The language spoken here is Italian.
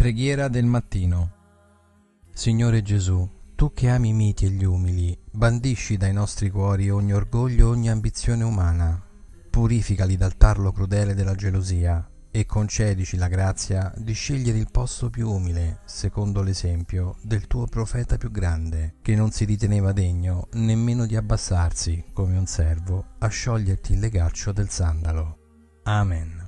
Preghiera del mattino Signore Gesù, tu che ami i miti e gli umili, bandisci dai nostri cuori ogni orgoglio e ogni ambizione umana, purificali dal tarlo crudele della gelosia e concedici la grazia di scegliere il posto più umile, secondo l'esempio del tuo profeta più grande, che non si riteneva degno nemmeno di abbassarsi, come un servo, a scioglierti il legaccio del sandalo. Amen.